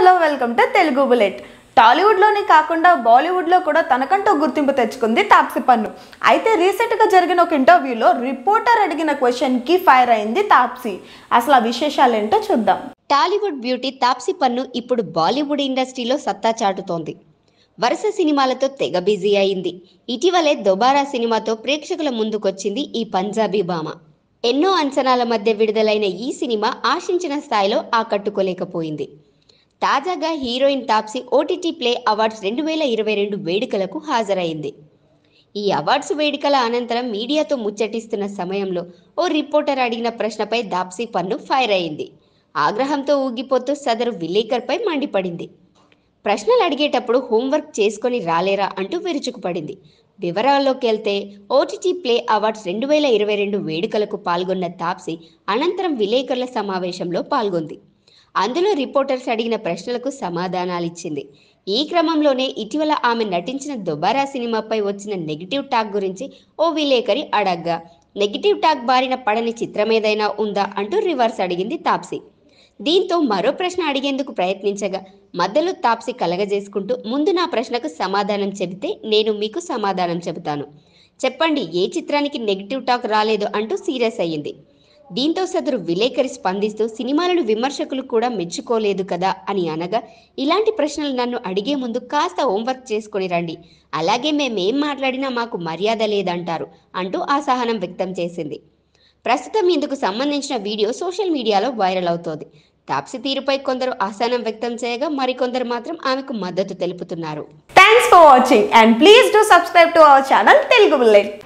hello welcome to Telugu bullet టాలీవుడ్లోనే కాకుండా బాలీవుడ్లో కూడా తనకంటూ గుర్తింపు తెచ్చుకుంది తాప్సి పన్ను అయితే రీసెంట్గా జరిగిన ఒక ఇంటర్వ్యూలో రిపోర్టర్ అడిగిన క్వశ్చన్కి ఫైర్ అయింది తాప్సి అసలు ఆ విశేషాలు ఏంటో చూద్దాం టాలీవుడ్ బ్యూటీ తాప్సి పన్ను ఇప్పుడు బాలీవుడ్ ఇండస్ట్రీలో సత్తా చాటుతోంది వరుస సినిమాలతో తెగ బిజీ అయింది ఇటీవలే దొబారా సినిమాతో ప్రేక్షకుల ముందుకొచ్చింది ఈ పంజాబీ భామ ఎన్నో అంచనాల మధ్య విడుదలైన ఈ సినిమా ఆశించిన స్థాయిలో ఆకట్టుకోలేకపోయింది తాజాగా heroine Taapsee OTT play awards రెండు వేల ఇరవై రెండు వేడుకలకు హాజరైంది ఈ అవార్డ్స్ వేడుకల అనంతరం మీడియాతో ముచ్చటిస్తున్న సమయంలో ఓ రిపోర్టర్ అడిగిన ప్రశ్నపై దాప్సీ పన్ను ఫైర్ అయింది ఆగ్రహంతో ఊగిపోతూ సదరు విలేకర్పై మండిపడింది ప్రశ్నలు అడిగేటప్పుడు హోంవర్క్ చేసుకొని రాలేరా అంటూ విరుచుకుపడింది వివరాల్లోకి వెళ్తే ఓటీటీ ప్లే అవార్డ్స్ రెండు వేల ఇరవై రెండు వేడుకలకు పాల్గొన్న తాప్సీ అనంతరం విలేకరుల సమావేశంలో పాల్గొంది అందులో రిపోర్టర్స్ అడిగిన ప్రశ్నలకు సమాధానాలిచ్చింది ఈ క్రమంలోనే ఇటీవల ఆమె నటించిన దుబారా సినిమాపై వచ్చిన నెగిటివ్ టాక్ గురించి ఓ విలేకరి అడగ్గా నెగిటివ్ టాక్ బారిన పడని చిత్రం ఏదైనా ఉందా అంటూ రివర్స్ అడిగింది తాప్సి దీంతో మరో ప్రశ్న అడిగేందుకు ప్రయత్నించగా మధ్యలో తాప్సి కలగజేసుకుంటూ ముందు నా ప్రశ్నకు సమాధానం చెబితే నేను మీకు సమాధానం చెబుతాను చెప్పండి ఏ చిత్రానికి నెగిటివ్ టాక్ రాలేదు అంటూ సీరియస్ అయ్యింది దీంతో సదరు విలేకరి స్పందిస్తూ సినిమాలను విమర్శకులు కూడా మెచ్చుకోలేదు కదా అని అనగా ఇలాంటి ప్రశ్నలు నన్ను అడిగే ముందు కాస్త హోంవర్క్ చేసుకొని రండి అలాగే మేమేం మాట్లాడినా మాకు మర్యాద లేదంటారు అంటూ అసహనం వ్యక్తం చేసింది ప్రస్తుతం ఇందుకు సంబంధించిన వీడియో సోషల్ మీడియాలో వైరల్ అవుతోంది తాప్సి తీరుపై కొందరు అసహనం వ్యక్తం చేయగా మరికొందరు మాత్రం ఆమెకు మద్దతు తెలుపుతున్నారు thanks for watching and please do subscribe to our channel Telugu bullet